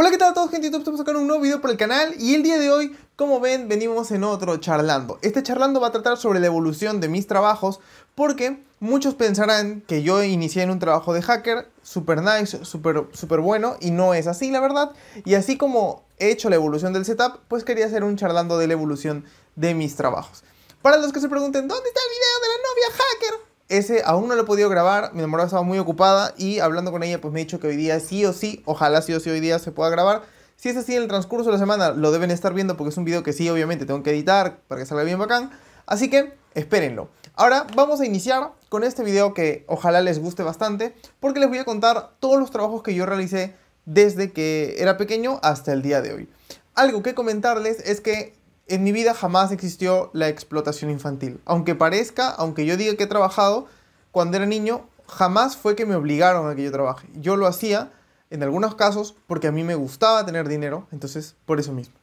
Hola, ¿qué tal a todos, gente? YouTube, estamos sacando un nuevo video para el canal y el día de hoy, como ven, venimos en otro charlando. Este charlando va a tratar sobre la evolución de mis trabajos porque muchos pensarán que yo inicié en un trabajo de hacker, super nice, super, super bueno y no es así, la verdad. Y así como he hecho la evolución del setup, pues quería hacer un charlando de la evolución de mis trabajos. Para los que se pregunten, ¿dónde está el video de la novia hacker? Ese aún no lo he podido grabar, mi enamorada estaba muy ocupada y hablando con ella pues me ha dicho que hoy día sí o sí, ojalá sí o sí hoy día se pueda grabar. Si es así en el transcurso de la semana lo deben estar viendo porque es un video que sí obviamente tengo que editar para que salga bien bacán. Así que espérenlo. Ahora vamos a iniciar con este video que ojalá les guste bastante porque les voy a contar todos los trabajos que yo realicé desde que era pequeño hasta el día de hoy. Algo que comentarles es que en mi vida jamás existió la explotación infantil. Aunque parezca, aunque yo diga que he trabajado, cuando era niño jamás fue que me obligaron a que yo trabaje. Yo lo hacía, en algunos casos, porque a mí me gustaba tener dinero, entonces por eso mismo.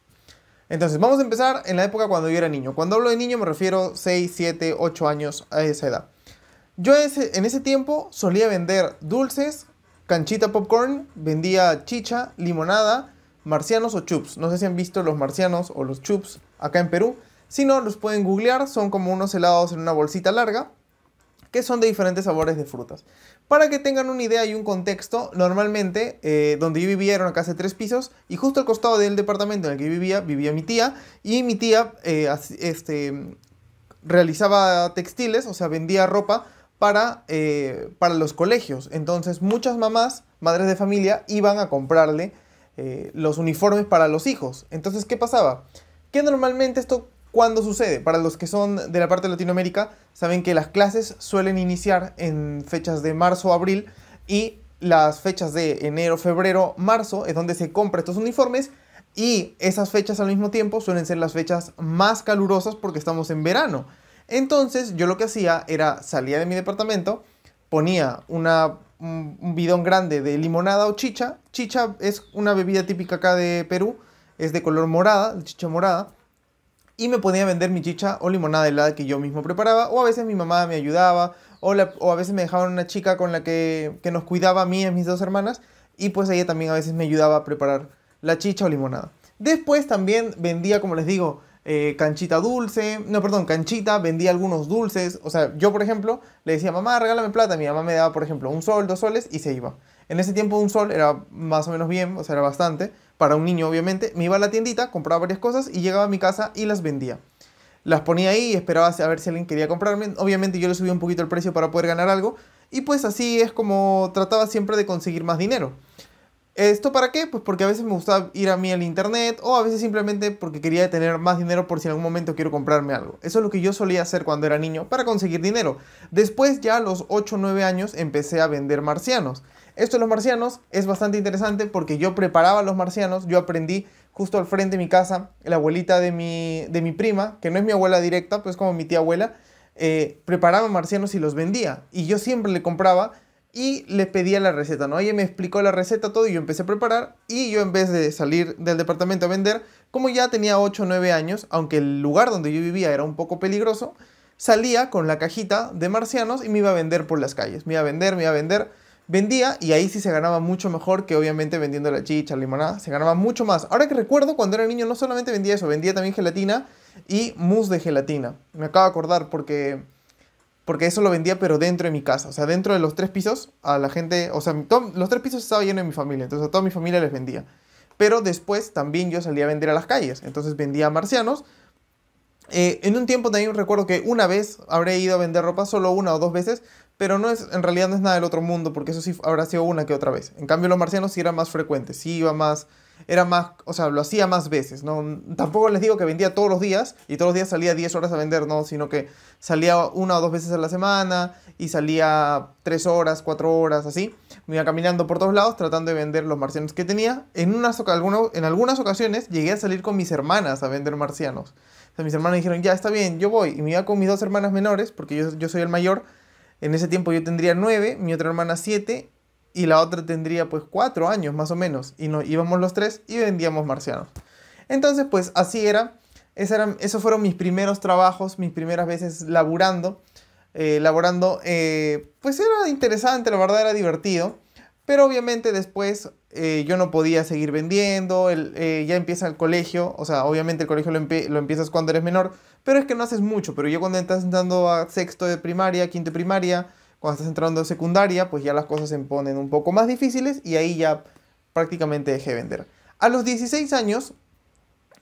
Entonces, vamos a empezar en la época cuando yo era niño. Cuando hablo de niño me refiero 6, 7, 8 años a esa edad. Yo en ese tiempo solía vender dulces, canchita popcorn, vendía chicha, limonada marcianos o chups. No sé si han visto los marcianos o los chups acá en Perú. Si no, los pueden googlear. Son como unos helados en una bolsita larga que son de diferentes sabores de frutas. Para que tengan una idea y un contexto, normalmente eh, donde yo vivía era una casa de tres pisos y justo al costado del departamento en el que vivía vivía mi tía y mi tía eh, este, realizaba textiles, o sea, vendía ropa para, eh, para los colegios. Entonces muchas mamás, madres de familia, iban a comprarle eh, los uniformes para los hijos. Entonces, ¿qué pasaba? Que normalmente esto, cuando sucede? Para los que son de la parte de Latinoamérica, saben que las clases suelen iniciar en fechas de marzo, abril y las fechas de enero, febrero, marzo es donde se compra estos uniformes y esas fechas al mismo tiempo suelen ser las fechas más calurosas porque estamos en verano. Entonces yo lo que hacía era salía de mi departamento, ponía una un, bidón grande de limonada o chicha. Chicha es una bebida típica acá de Perú, es de color morada, chicha morada. Y me ponía a vender mi chicha o limonada helada que yo mismo preparaba, o a veces mi mamá me ayudaba, o, a veces me dejaban una chica con la que, que nos cuidaba a mí y a mis dos hermanas, y pues ella también a veces me ayudaba a preparar la chicha o limonada. Después también vendía, como les digo, eh, canchita dulce, no, perdón, canchita, vendía algunos dulces. O sea, yo, por ejemplo, le decía, mamá, regálame plata. Mi mamá me daba, por ejemplo, un sol, dos soles y se iba. En ese tiempo un sol era más o menos bien, o sea, era bastante. Para un niño, obviamente. Me iba a la tiendita, compraba varias cosas y llegaba a mi casa y las vendía. Las ponía ahí y esperaba a ver si alguien quería comprarme. Obviamente yo le subía un poquito el precio para poder ganar algo. Y pues así es como trataba siempre de conseguir más dinero. ¿Esto para qué? Pues porque a veces me gustaba ir a mí al internet o a veces simplemente porque quería tener más dinero por si en algún momento quiero comprarme algo. Eso es lo que yo solía hacer cuando era niño para conseguir dinero. Después ya a los 8 o 9 años empecé a vender marcianos. Esto de los marcianos es bastante interesante porque yo preparaba los marcianos, yo aprendí justo al frente de mi casa, la abuelita de mi, de mi prima, que no es mi abuela directa, pues como mi tía abuela, eh, preparaba marcianos y los vendía. Y yo siempre le compraba y le pedía la receta, ¿no? Ella me explicó la receta, todo, y yo empecé a preparar. Y yo en vez de salir del departamento a vender, como ya tenía 8 o 9 años, aunque el lugar donde yo vivía era un poco peligroso, salía con la cajita de marcianos y me iba a vender por las calles. Me iba a vender, me iba a vender. Vendía y ahí sí se ganaba mucho mejor que obviamente vendiendo la chicha, limonada, se ganaba mucho más. Ahora que recuerdo, cuando era niño no solamente vendía eso, vendía también gelatina y mousse de gelatina. Me acabo de acordar porque porque eso lo vendía pero dentro de mi casa, o sea, dentro de los tres pisos a la gente, o sea, los tres pisos estaba lleno de mi familia, entonces a toda mi familia les vendía. Pero después también yo salía a vender a las calles, entonces vendía a marcianos. Eh, en un tiempo también recuerdo que una vez habré ido a vender ropa, solo una o dos veces, pero no es, en realidad no es nada del otro mundo, porque eso sí habrá sido una que otra vez. En cambio los marcianos sí eran más frecuentes, sí iba más era más, o sea, lo hacía más veces, ¿no? Tampoco les digo que vendía todos los días y todos los días salía 10 horas a vender, no, sino que salía una o dos veces a la semana y salía 3 horas, 4 horas, así. Me iba caminando por todos lados tratando de vender los marcianos que tenía. En, unas, en algunas ocasiones llegué a salir con mis hermanas a vender marcianos. O mis hermanas dijeron, ya está bien, yo voy. Y me iba con mis dos hermanas menores, porque yo, yo soy el mayor. En ese tiempo yo tendría 9, mi otra hermana 7 y la otra tendría pues cuatro años más o menos y íbamos los tres y vendíamos marcianos. Entonces pues así era, eran, esos fueron mis primeros trabajos, mis primeras veces laburando, eh, laborando laburando, eh, pues era interesante, la verdad era divertido, pero obviamente después eh, yo no podía seguir vendiendo, ya empieza el colegio, o sea, obviamente el colegio lo, empiezas cuando eres menor, pero es que no haces mucho, pero yo cuando estás entrando a sexto de primaria, quinto de primaria, cuando estás entrando en secundaria, pues ya las cosas se ponen un poco más difíciles y ahí ya prácticamente dejé vender. A los 16 años,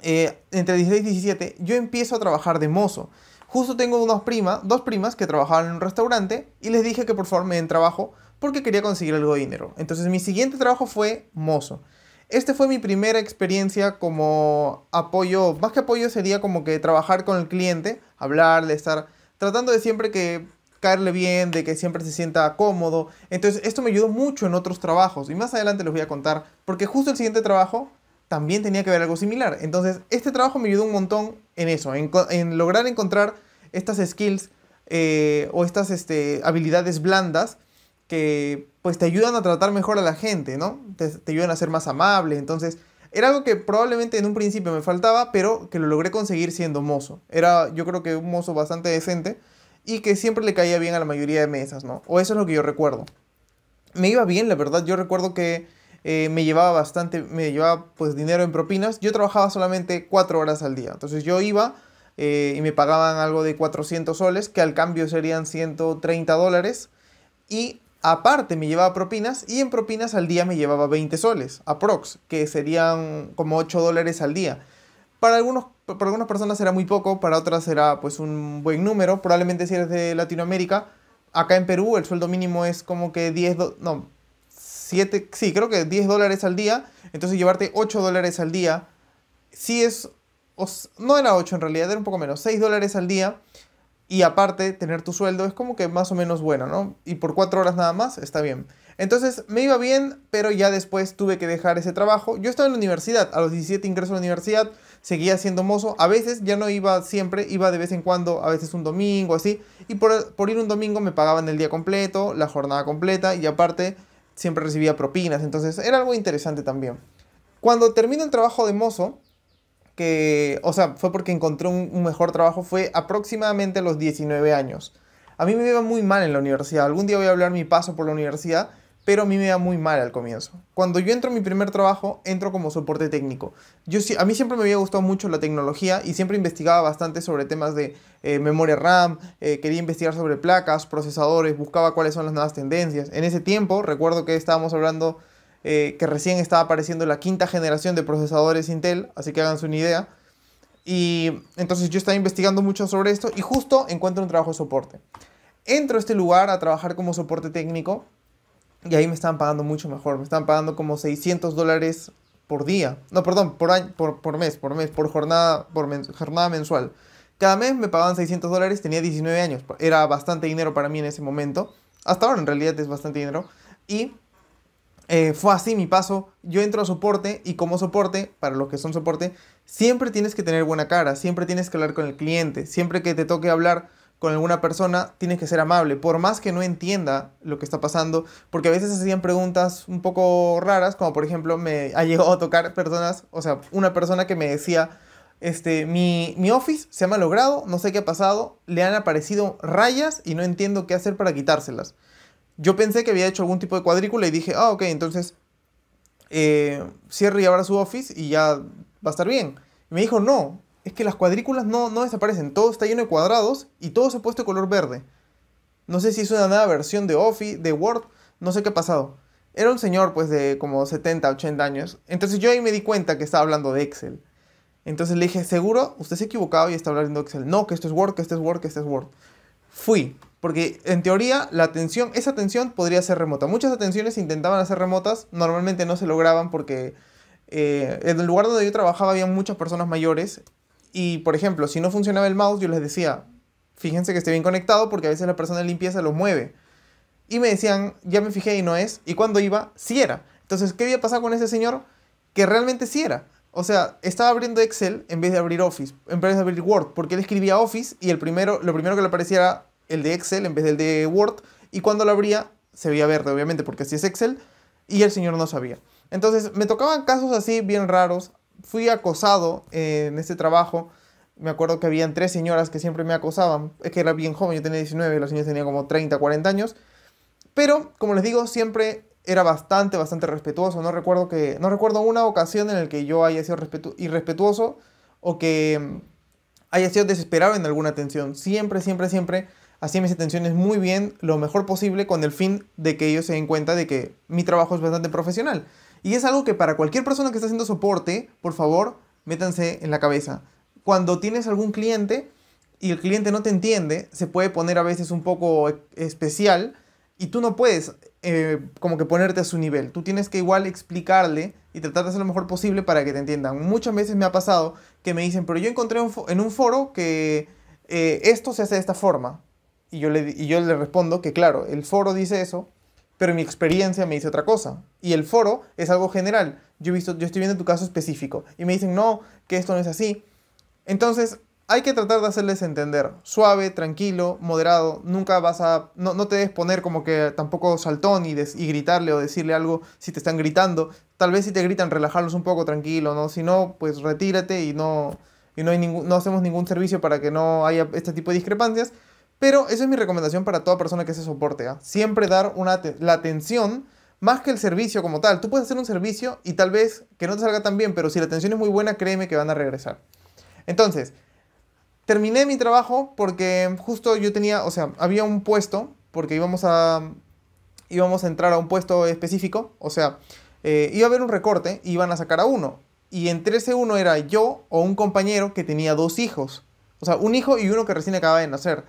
eh, entre 16 y 17, yo empiezo a trabajar de mozo. Justo tengo unas primas, dos primas que trabajaban en un restaurante y les dije que por favor me den trabajo porque quería conseguir algo de dinero. Entonces mi siguiente trabajo fue mozo. Este fue mi primera experiencia como apoyo, más que apoyo sería como que trabajar con el cliente, de estar tratando de siempre que caerle bien, de que siempre se sienta cómodo. Entonces esto me ayudó mucho en otros trabajos y más adelante les voy a contar porque justo el siguiente trabajo también tenía que ver algo similar. Entonces este trabajo me ayudó un montón en eso, en, lograr encontrar estas skills eh, o estas este, habilidades blandas que pues te ayudan a tratar mejor a la gente, ¿no? Te, te ayudan a ser más amable. Entonces era algo que probablemente en un principio me faltaba, pero que lo logré conseguir siendo mozo. Era yo creo que un mozo bastante decente y que siempre le caía bien a la mayoría de mesas, ¿no? O eso es lo que yo recuerdo. Me iba bien, la verdad, yo recuerdo que eh, me llevaba bastante, me llevaba pues dinero en propinas, yo trabajaba solamente 4 horas al día, entonces yo iba eh, y me pagaban algo de 400 soles, que al cambio serían 130 dólares, y aparte me llevaba propinas y en propinas al día me llevaba 20 soles, aprox, que serían como 8 dólares al día. Para, algunos, para algunas personas era muy poco, para otras será pues un buen número. Probablemente si eres de Latinoamérica, acá en Perú el sueldo mínimo es como que 10, no, 7, sí, creo que 10 dólares al día. Entonces llevarte 8 dólares al día, sí es, no era 8 en realidad, era un poco menos, 6 dólares al día. Y aparte, tener tu sueldo es como que más o menos bueno, ¿no? Y por 4 horas nada más, está bien. Entonces me iba bien, pero ya después tuve que dejar ese trabajo. Yo estaba en la universidad, a los 17 ingreso a la universidad, seguía siendo mozo. A veces ya no iba siempre, iba de vez en cuando, a veces un domingo, así. Y por, ir un domingo me pagaban el día completo, la jornada completa y aparte siempre recibía propinas. Entonces era algo interesante también. Cuando terminé el trabajo de mozo, que, o sea, fue porque encontré un, un mejor trabajo, fue aproximadamente a los 19 años. A mí me iba muy mal en la universidad. Algún día voy a hablar mi paso por la universidad pero a mí me da muy mal al comienzo. Cuando yo entro en mi primer trabajo, entro como soporte técnico. Yo, a mí siempre me había gustado mucho la tecnología y siempre investigaba bastante sobre temas de eh, memoria RAM, eh, quería investigar sobre placas, procesadores, buscaba cuáles son las nuevas tendencias. En ese tiempo, recuerdo que estábamos hablando eh, que recién estaba apareciendo la quinta generación de procesadores Intel, así que háganse una idea. Y entonces yo estaba investigando mucho sobre esto y justo encuentro un trabajo de soporte. Entro a este lugar a trabajar como soporte técnico y ahí me estaban pagando mucho mejor. Me estaban pagando como 600 dólares por día. No, perdón, por, año, por, por mes, por mes, por jornada, por jornada mensual. Cada mes me pagaban 600 dólares, tenía 19 años. Era bastante dinero para mí en ese momento. Hasta ahora en realidad es bastante dinero. Y eh, fue así mi paso. Yo entro a soporte y como soporte, para los que son soporte, siempre tienes que tener buena cara, siempre tienes que hablar con el cliente, siempre que te toque hablar con alguna persona, tienes que ser amable, por más que no entienda lo que está pasando, porque a veces hacían preguntas un poco raras, como por ejemplo me ha llegado a tocar personas, o sea, una persona que me decía, este, mi, mi office se ha malogrado, no sé qué ha pasado, le han aparecido rayas y no entiendo qué hacer para quitárselas. Yo pensé que había hecho algún tipo de cuadrícula y dije, ah, ok, entonces eh, cierre y abra su office y ya va a estar bien. me dijo, no, es que las cuadrículas no, no desaparecen, todo está lleno de cuadrados y todo se ha puesto de color verde. No sé si es una nueva versión de Office, de Word, no sé qué ha pasado. Era un señor pues de como 70, 80 años. Entonces yo ahí me di cuenta que estaba hablando de Excel. Entonces le dije, seguro usted se ha equivocado y está hablando de Excel. No, que esto es Word, que esto es Word, que esto es Word. Fui, porque en teoría la atención, esa atención podría ser remota. Muchas atenciones intentaban hacer remotas, normalmente no se lograban porque eh, en el lugar donde yo trabajaba había muchas personas mayores y por ejemplo, si no funcionaba el mouse, yo les decía, fíjense que esté bien conectado porque a veces la persona de limpieza lo mueve. Y me decían, ya me fijé y no es. Y cuando iba, sí era. Entonces, ¿qué había pasado con ese señor? Que realmente sí era. O sea, estaba abriendo Excel en vez de abrir Office, en vez de abrir Word, porque él escribía Office y el primero, lo primero que le aparecía era el de Excel en vez del de Word. Y cuando lo abría, se veía verde, obviamente, porque así es Excel. Y el señor no sabía. Entonces, me tocaban casos así bien raros fui acosado eh, en este trabajo. Me acuerdo que habían tres señoras que siempre me acosaban. Es que era bien joven, yo tenía 19, las señoras tenían como 30, 40 años. Pero, como les digo, siempre era bastante, bastante respetuoso. No recuerdo, que, no recuerdo una ocasión en la que yo haya sido irrespetuoso o que mm, haya sido desesperado en alguna atención. Siempre, siempre, siempre hacía mis atenciones muy bien, lo mejor posible, con el fin de que ellos se den cuenta de que mi trabajo es bastante profesional. Y es algo que para cualquier persona que está haciendo soporte, por favor, métanse en la cabeza. Cuando tienes algún cliente y el cliente no te entiende, se puede poner a veces un poco e-, especial y tú no puedes eh, como que ponerte a su nivel. Tú tienes que igual explicarle y tratar de hacer lo mejor posible para que te entiendan. Muchas veces me ha pasado que me dicen, pero yo encontré en un foro que eh, esto se hace de esta forma. Y yo, le, y yo le respondo que claro, el foro dice eso, pero mi experiencia me dice otra cosa. Y el foro es algo general. Yo, he visto, yo estoy viendo tu caso específico y me dicen, no, que esto no es así. Entonces, hay que tratar de hacerles entender, suave, tranquilo, moderado, nunca vas a, no, te debes poner como que tampoco saltón y, gritarle o decirle algo si te están gritando, tal vez si te gritan relajarlos un poco, tranquilo, ¿no? Si no, pues retírate y no, y no, hay ningún, no hacemos ningún servicio para que no haya este tipo de discrepancias, pero esa es mi recomendación para toda persona que se soporte. ¿ah? Siempre dar una la atención más que el servicio como tal. Tú puedes hacer un servicio y tal vez que no te salga tan bien, pero si la atención es muy buena, créeme que van a regresar. Entonces, terminé mi trabajo porque justo yo tenía, o sea, había un puesto, porque íbamos a, íbamos a entrar a un puesto específico, o sea, eh, iba a haber un recorte y iban a sacar a uno. Y entre ese uno era yo o un compañero que tenía dos hijos. O sea, un hijo y uno que recién acaba de nacer.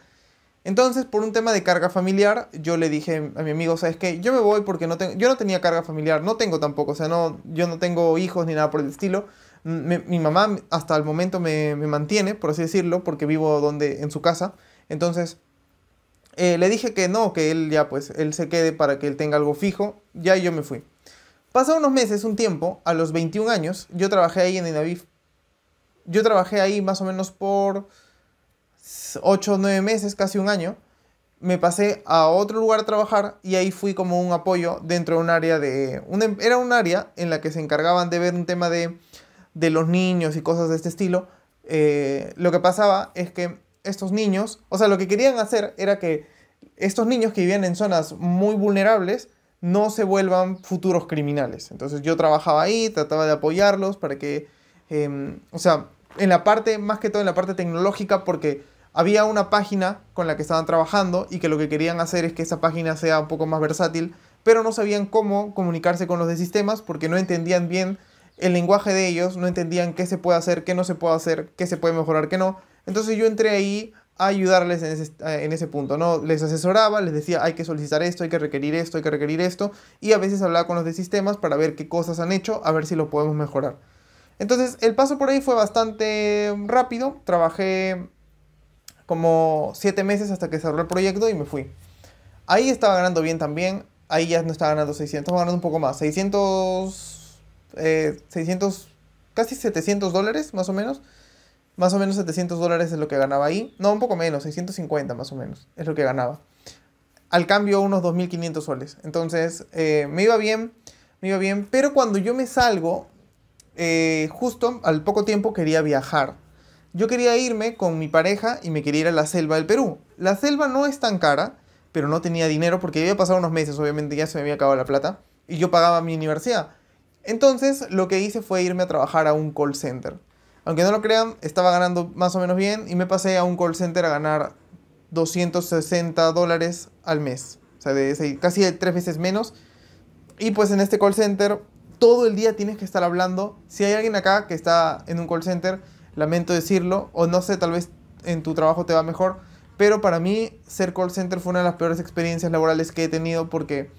Entonces, por un tema de carga familiar, yo le dije a mi amigo, ¿sabes qué? Yo me voy porque no tengo, yo no tenía carga familiar, no tengo tampoco, o sea, no, yo no tengo hijos ni nada por el estilo. mi mamá hasta el momento me, mantiene, por así decirlo, porque vivo donde, en su casa. Entonces, eh, le dije que no, que él ya, pues, él se quede para que él tenga algo fijo. Ya yo me fui. Pasaron unos meses, un tiempo, a los 21 años, yo trabajé ahí en Inaviv. Yo trabajé ahí más o menos por 8 o 9 meses, casi un año, me pasé a otro lugar a trabajar y ahí fui como un apoyo dentro de un área de... Una, em, era un área en la que se encargaban de ver un tema de, de los niños y cosas de este estilo. Eh, lo que pasaba es que estos niños, o sea, lo que querían hacer era que estos niños que vivían en zonas muy vulnerables no se vuelvan futuros criminales. Entonces yo trabajaba ahí, trataba de apoyarlos para que, em, o sea, en la parte, más que todo en la parte tecnológica, porque había una página con la que estaban trabajando y que lo que querían hacer es que esa página sea un poco más versátil, pero no sabían cómo comunicarse con los de sistemas porque no entendían bien el lenguaje de ellos, no entendían qué se puede hacer, qué no se puede hacer, qué se puede mejorar, qué no. Entonces yo entré ahí a ayudarles en ese, punto, ¿no? Les asesoraba, les decía, hay que solicitar esto, hay que requerir esto, hay que requerir esto, y a veces hablaba con los de sistemas para ver qué cosas han hecho, a ver si lo podemos mejorar. Entonces el paso por ahí fue bastante rápido, trabajé como 7 meses hasta que cerró el proyecto y me fui. Ahí estaba ganando bien también, ahí ya no estaba ganando 600, estaba ganando un poco más, 600, eh, 600, casi 700 dólares más o menos. Más o menos 700 dólares es lo que ganaba ahí. No, un poco menos, 650 más o menos es lo que ganaba. Al cambio unos 2.500 soles. Entonces, eh, me iba bien, me iba bien. Pero cuando yo me salgo, eh, justo al poco tiempo quería viajar. Yo quería irme con mi pareja y me quería ir a la selva del Perú. La selva no es tan cara, pero no tenía dinero porque había pasado unos meses, obviamente ya se me había acabado la plata y yo pagaba mi universidad. Entonces lo que hice fue irme a trabajar a un call center. Aunque no lo crean, estaba ganando más o menos bien y me pasé a un call center a ganar 260 dólares al mes. O sea, de casi tres veces menos. Y pues en este call center todo el día tienes que estar hablando. Si hay alguien acá que está en un call center, lamento decirlo, o no sé, tal vez en tu trabajo te va mejor, pero para mí ser call center fue una de las peores experiencias laborales que he tenido porque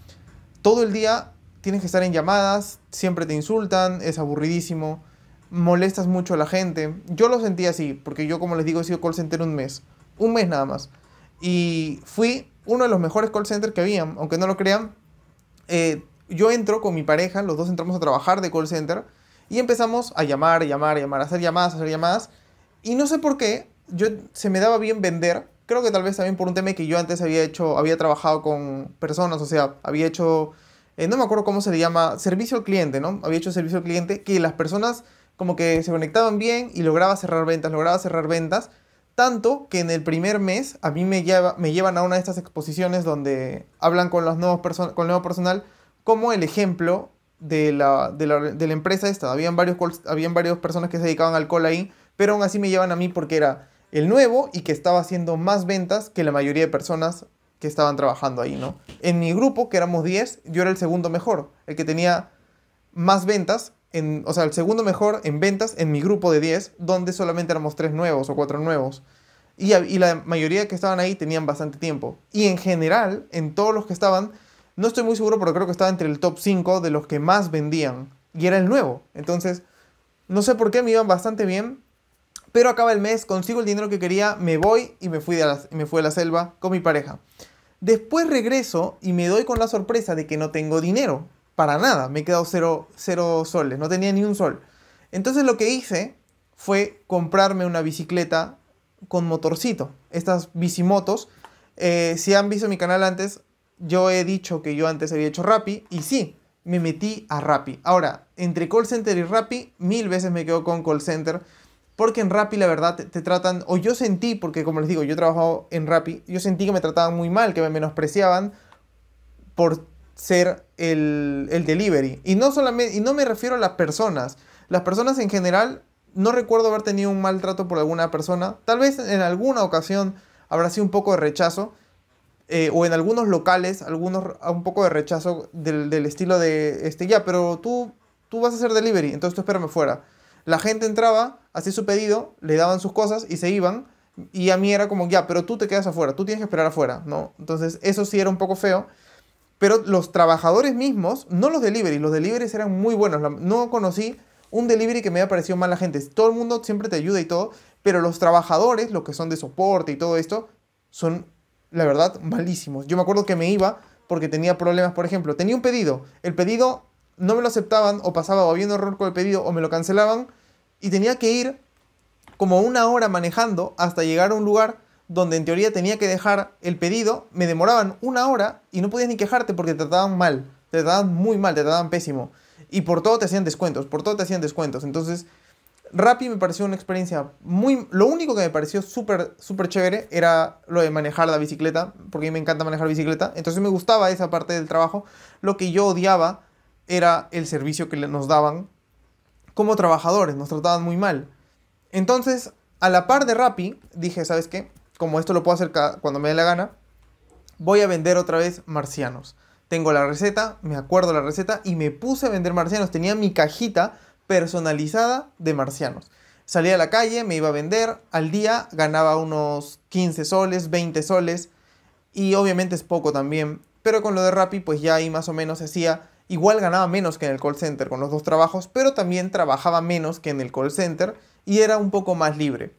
todo el día tienes que estar en llamadas, siempre te insultan, es aburridísimo, molestas mucho a la gente. Yo lo sentí así, porque yo como les digo he sido call center un mes, un mes nada más. Y fui uno de los mejores call centers que había, aunque no lo crean. Eh, yo entro con mi pareja, los dos entramos a trabajar de call center y empezamos a llamar, llamar, llamar, a hacer llamadas, hacer llamadas. Y no sé por qué, yo se me daba bien vender. Creo que tal vez también por un tema que yo antes había hecho, había trabajado con personas, o sea, había hecho, eh, no me acuerdo cómo se le llama, servicio al cliente, ¿no? Había hecho servicio al cliente que las personas como que se conectaban bien y lograba cerrar ventas, lograba cerrar ventas. Tanto que en el primer mes a mí me, lleva, me llevan a una de estas exposiciones donde hablan con, los nuevos con el nuevo personal como el ejemplo de la, empresa esta. Habían, varios habían varias personas que se dedicaban al call ahí, pero aún así me llevan a mí porque era el nuevo y que estaba haciendo más ventas que la mayoría de personas que estaban trabajando ahí, ¿no? En mi grupo, que éramos 10, yo era el segundo mejor, el que tenía más ventas, en, o sea, el segundo mejor en ventas en mi grupo de 10, donde solamente éramos 3 nuevos o 4 nuevos. Y, y la mayoría que estaban ahí tenían bastante tiempo. Y en general, en todos los que estaban, no estoy muy seguro, pero creo que estaba entre el top 5 de los que más vendían. Y era el nuevo. Entonces, no sé por qué me iban bastante bien. Pero acaba el mes, consigo el dinero que quería, me voy y me fui, de me a la selva con mi pareja. Después regreso y me doy con la sorpresa de que no tengo dinero. Para nada, me he quedado cero, soles, no tenía ni un sol. Entonces lo que hice fue comprarme una bicicleta con motorcito. Estas bicimotos. Eh, si han visto mi canal antes, yo he dicho que yo antes había hecho Rappi y sí, me metí a Rappi. Ahora, entre call center y Rappi, mil veces me quedo con call center. Porque en Rappi la verdad te, tratan, o yo sentí, porque como les digo, yo he trabajado en Rappi, yo sentí que me trataban muy mal, que me menospreciaban por ser el, el delivery. Y no, solamente, y no me refiero a las personas. Las personas en general, no recuerdo haber tenido un maltrato por alguna persona. Tal vez en alguna ocasión habrá sido un poco de rechazo, eh, o en algunos locales, algunos un poco de rechazo del, estilo de, este, ya, pero tú, tú vas a hacer delivery, entonces tú espérame fuera. La gente entraba, hacía su pedido, le daban sus cosas y se iban. Y a mí era como, ya, pero tú te quedas afuera, tú tienes que esperar afuera, ¿no? Entonces eso sí era un poco feo. Pero los trabajadores mismos, no los delivery, los deliverys eran muy buenos. No conocí un delivery que me haya parecido mal la gente. Todo el mundo siempre te ayuda y todo, pero los trabajadores, los que son de soporte y todo esto, son la verdad, malísimos. Yo me acuerdo que me iba porque tenía problemas, por ejemplo, tenía un pedido, el pedido no me lo aceptaban o pasaba o había un error con el pedido o me lo cancelaban y tenía que ir como una hora manejando hasta llegar a un lugar donde en teoría tenía que dejar el pedido, me demoraban una hora y no podías ni quejarte porque te trataban mal, te trataban muy mal, te trataban pésimo. Y por todo te hacían descuentos, por todo te hacían descuentos. Entonces, Rappi me pareció una experiencia muy... Lo único que me pareció súper, súper chévere era lo de manejar la bicicleta, porque a mí me encanta manejar bicicleta, entonces me gustaba esa parte del trabajo. Lo que yo odiaba era el servicio que nos daban como trabajadores, nos trataban muy mal. Entonces, a la par de Rappi, dije, ¿sabes qué? Como esto lo puedo hacer cuando me dé la gana, voy a vender otra vez marcianos. Tengo la receta, me acuerdo la receta y me puse a vender marcianos. Tenía mi cajita personalizada de marcianos. Salía a la calle, me iba a vender, al día ganaba unos 15 soles, 20 soles, y obviamente es poco también, pero con lo de Rappi pues ya ahí más o menos hacía, igual ganaba menos que en el call center con los dos trabajos, pero también trabajaba menos que en el call center y era un poco más libre.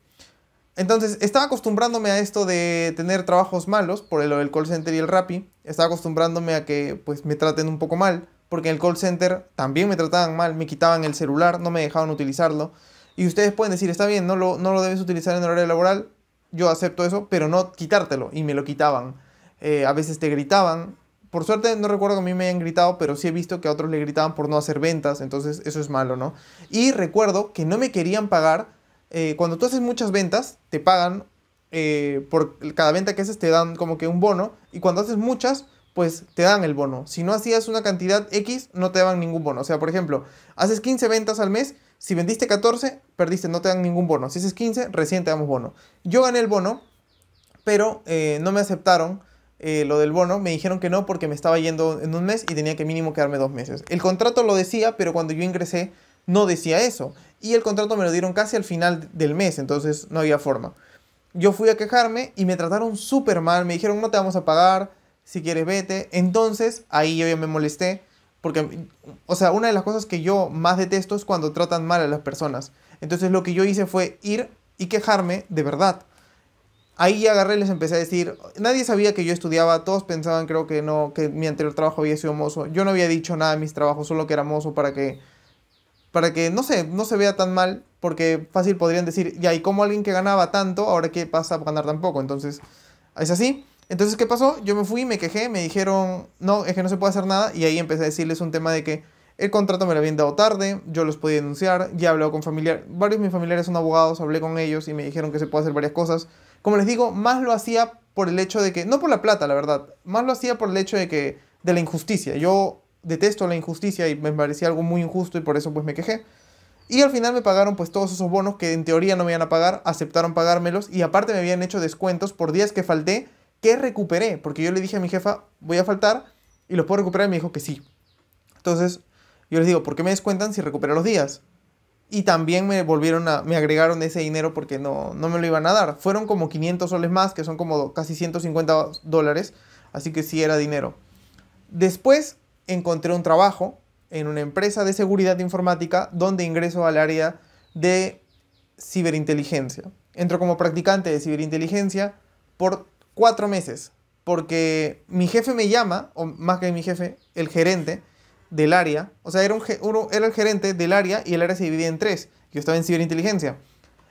Entonces, estaba acostumbrándome a esto de tener trabajos malos por lo del call center y el Rappi. Estaba acostumbrándome a que pues me traten un poco mal porque en el call center también me trataban mal, me quitaban el celular, no me dejaban utilizarlo. Y ustedes pueden decir, está bien, no lo, no lo debes utilizar en horario laboral, yo acepto eso, pero no quitártelo. Y me lo quitaban. Eh, a veces te gritaban. Por suerte no recuerdo que a mí me hayan gritado, pero sí he visto que a otros le gritaban por no hacer ventas, entonces eso es malo, ¿no? Y recuerdo que no me querían pagar. Eh, cuando tú haces muchas ventas, te pagan eh, por cada venta que haces, te dan como que un bono. Y cuando haces muchas, pues te dan el bono. Si no hacías una cantidad X, no te daban ningún bono. O sea, por ejemplo, haces 15 ventas al mes, si vendiste 14, perdiste, no te dan ningún bono. Si haces 15, recién te damos bono. Yo gané el bono, pero eh, no me aceptaron eh, lo del bono. Me dijeron que no porque me estaba yendo en un mes y tenía que mínimo quedarme dos meses. El contrato lo decía, pero cuando yo ingresé no decía eso. Y el contrato me lo dieron casi al final del mes, entonces no había forma. Yo fui a quejarme y me trataron súper mal. Me dijeron no te vamos a pagar si quieres vete. Entonces ahí yo ya me molesté, porque, o sea, una de las cosas que yo más detesto es cuando tratan mal a las personas. Entonces lo que yo hice fue ir y quejarme de verdad. Ahí agarré y les empecé a decir, nadie sabía que yo estudiaba, todos pensaban creo que no, que mi anterior trabajo había sido mozo. Yo no había dicho nada de mis trabajos, solo que era mozo para que, para que, no sé, no se vea tan mal, porque fácil podrían decir, ya, ¿y como alguien que ganaba tanto, ahora qué pasa a ganar tan poco? Entonces, es así. Entonces, ¿qué pasó? Yo me fui, me quejé, me dijeron, no, es que no se puede hacer nada. Y ahí empecé a decirles un tema de que el contrato me lo habían dado tarde, yo los podía denunciar, ya he hablado con familiares, varios de mis familiares son abogados, hablé con ellos y me dijeron que se puede hacer varias cosas. Como les digo, más lo hacía por el hecho de que, no por la plata, la verdad, más lo hacía por el hecho de que, de la injusticia. Yo detesto la injusticia y me parecía algo muy injusto y por eso pues me quejé. Y al final me pagaron pues todos esos bonos que en teoría no me iban a pagar, aceptaron pagármelos y aparte me habían hecho descuentos por días que falté ¿Qué recuperé, porque yo le dije a mi jefa, voy a faltar y los puedo recuperar y me dijo que sí. Entonces yo les digo, ¿por qué me descuentan si recuperé los días? Y también me volvieron a, me agregaron ese dinero porque no, no me lo iban a dar. Fueron como 500 soles más, que son como casi 150 dólares, así que sí era dinero. Después encontré un trabajo en una empresa de seguridad informática donde ingreso al área de ciberinteligencia. Entro como practicante de ciberinteligencia por cuatro meses, porque mi jefe me llama, o más que mi jefe, el gerente del área, o sea, era, un, era el gerente del área y el área se dividía en tres, yo estaba en ciberinteligencia,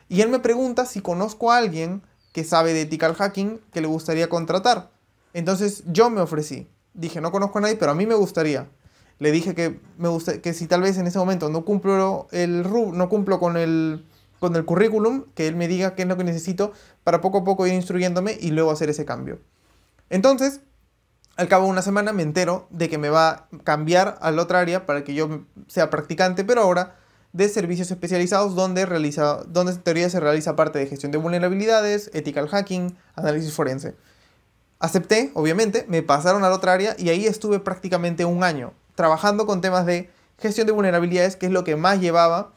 y él me pregunta si conozco a alguien que sabe de ethical hacking que le gustaría contratar. Entonces yo me ofrecí, dije, no conozco a nadie, pero a mí me gustaría. Le dije que, me gusta, que si tal vez en ese momento no cumplo, el, no cumplo con el con el currículum, que él me diga qué es lo que necesito para poco a poco ir instruyéndome y luego hacer ese cambio. Entonces, al cabo de una semana me entero de que me va a cambiar a la otra área para que yo sea practicante, pero ahora de servicios especializados donde, realiza, donde en teoría se realiza parte de gestión de vulnerabilidades, ethical hacking, análisis forense. Acepté, obviamente, me pasaron a la otra área y ahí estuve prácticamente un año trabajando con temas de gestión de vulnerabilidades, que es lo que más llevaba.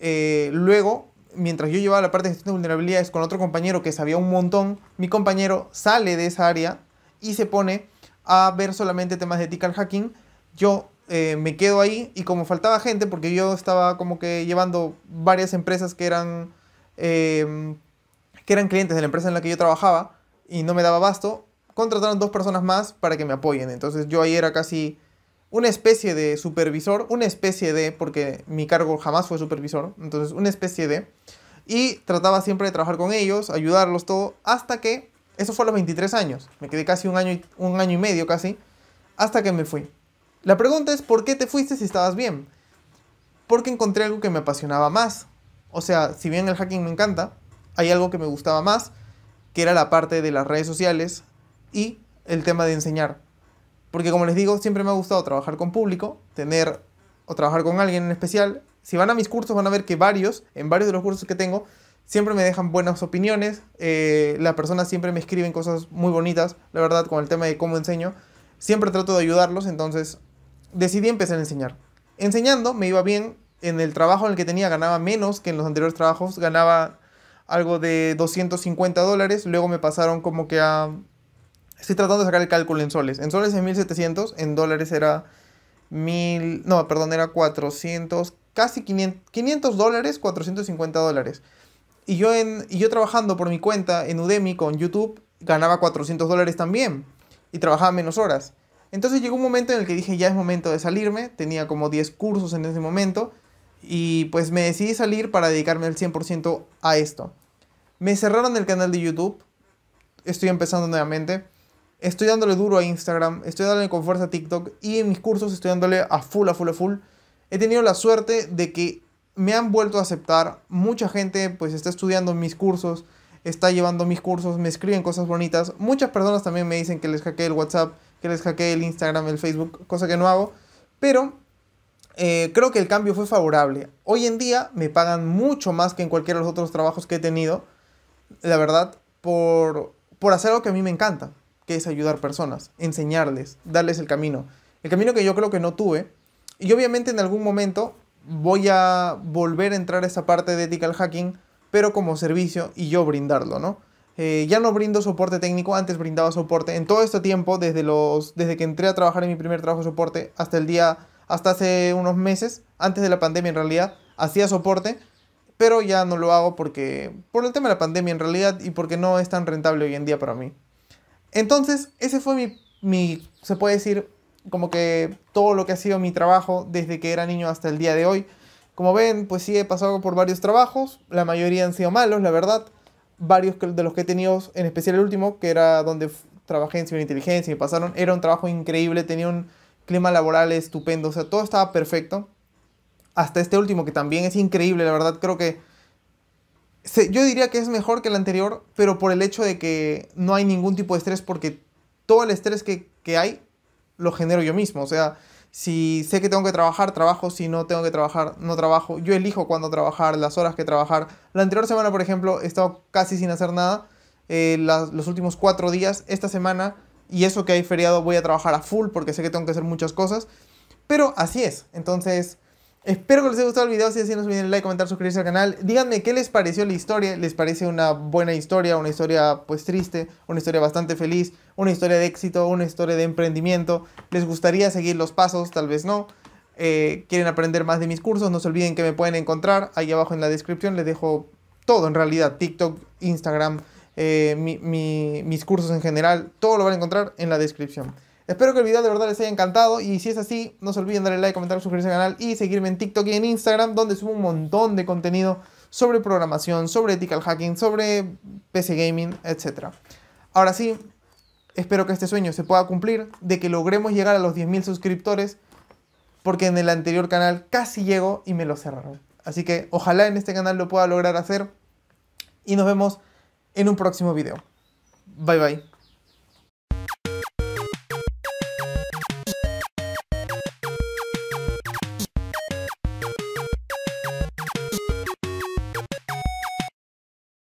Eh, luego mientras yo llevaba la parte de gestión de vulnerabilidades con otro compañero que sabía un montón, mi compañero sale de esa área y se pone a ver solamente temas de ethical hacking. Yo eh, me quedo ahí y como faltaba gente, porque yo estaba como que llevando varias empresas que eran, em, que eran clientes de la empresa en la que yo trabajaba y no me daba abasto, contrataron dos personas más para que me apoyen. Entonces yo ahí era casi una especie de supervisor, una especie de, porque mi cargo jamás fue supervisor, entonces una especie de, y trataba siempre de trabajar con ellos, ayudarlos, todo, hasta que, eso fue a los 23 años, me quedé casi un año, y, un año y medio casi, hasta que me fui. La pregunta es, ¿por qué te fuiste si estabas bien? Porque encontré algo que me apasionaba más. O sea, si bien el hacking me encanta, hay algo que me gustaba más, que era la parte de las redes sociales y el tema de enseñar. Porque como les digo, siempre me ha gustado trabajar con público, tener o trabajar con alguien en especial. Si van a mis cursos van a ver que varios, en varios de los cursos que tengo, siempre me dejan buenas opiniones. Eh, las personas siempre me escriben cosas muy bonitas, la verdad, con el tema de cómo enseño. Siempre trato de ayudarlos, entonces decidí empezar a enseñar. Enseñando me iba bien, en el trabajo en el que tenía ganaba menos que en los anteriores trabajos, ganaba algo de 250 dólares, luego me pasaron como que a Estoy tratando de sacar el cálculo en soles. En soles es 1700, en dólares era 1000, no, perdón, era 400, casi 500, 500 dólares, 450 dólares. Y yo, en, y yo trabajando por mi cuenta en Udemy con YouTube, ganaba 400 dólares también. Y trabajaba menos horas. Entonces llegó un momento en el que dije, ya es momento de salirme. Tenía como 10 cursos en ese momento. Y pues me decidí salir para dedicarme al 100% a esto. Me cerraron el canal de YouTube. Estoy empezando nuevamente estoy dándole duro a Instagram, estoy dándole con fuerza a TikTok y en mis cursos estoy dándole a full, a full, a full. He tenido la suerte de que me han vuelto a aceptar. Mucha gente pues está estudiando mis cursos, está llevando mis cursos, me escriben cosas bonitas. Muchas personas también me dicen que les hackeé el WhatsApp, que les hackeé el Instagram, el Facebook, cosa que no hago. Pero eh, creo que el cambio fue favorable. Hoy en día me pagan mucho más que en cualquiera de los otros trabajos que he tenido, la verdad, por, por hacer algo que a mí me encanta que es ayudar personas, enseñarles, darles el camino. El camino que yo creo que no tuve. Y obviamente en algún momento voy a volver a entrar a esa parte de ethical hacking, pero como servicio y yo brindarlo, ¿no? Eh, ya no brindo soporte técnico, antes brindaba soporte. En todo este tiempo, desde, los, desde que entré a trabajar en mi primer trabajo de soporte hasta el día, hasta hace unos meses, antes de la pandemia en realidad, hacía soporte, pero ya no lo hago porque, por el tema de la pandemia en realidad y porque no es tan rentable hoy en día para mí. Entonces, ese fue mi, se puede decir, como que todo lo que ha sido mi trabajo desde que era niño hasta el día de hoy. Como ven, pues sí he pasado por varios trabajos, la mayoría han sido malos, la verdad. Varios de los que he tenido, en especial el último, que era donde trabajé en ciberinteligencia y me pasaron, era un trabajo increíble, tenía un clima laboral estupendo, o sea, todo estaba perfecto. Hasta este último, que también es increíble, la verdad, creo que yo diría que es mejor que el anterior, pero por el hecho de que no hay ningún tipo de estrés, porque todo el estrés que, que hay lo genero yo mismo. O sea, si sé que tengo que trabajar, trabajo. Si no tengo que trabajar, no trabajo. Yo elijo cuándo trabajar, las horas que trabajar. La anterior semana, por ejemplo, he estado casi sin hacer nada. Eh, los últimos cuatro días, esta semana, y eso que hay feriado, voy a trabajar a full porque sé que tengo que hacer muchas cosas. Pero así es. Entonces, Espero que les haya gustado el video. Si así, no se olviden like, comentar, suscribirse al canal. Díganme qué les pareció la historia. ¿Les parece una buena historia? ¿Una historia pues triste? ¿Una historia bastante feliz? ¿Una historia de éxito? ¿Una historia de emprendimiento? ¿Les gustaría seguir los pasos? Tal vez no. Eh, ¿Quieren aprender más de mis cursos? No se olviden que me pueden encontrar. Ahí abajo en la descripción les dejo todo en realidad. TikTok, Instagram, eh, mis cursos en general. Todo lo van a encontrar en la descripción. Espero que el video de verdad les haya encantado y si es así, no se olviden darle like, comentar, suscribirse al canal y seguirme en TikTok y en Instagram donde subo un montón de contenido sobre programación, sobre ethical hacking, sobre PC gaming, etc. Ahora sí, espero que este sueño se pueda cumplir, de que logremos llegar a los 10.000 suscriptores, porque en el anterior canal casi llego y me lo cerraron. Así que ojalá en este canal lo pueda lograr hacer y nos vemos en un próximo video. Bye bye.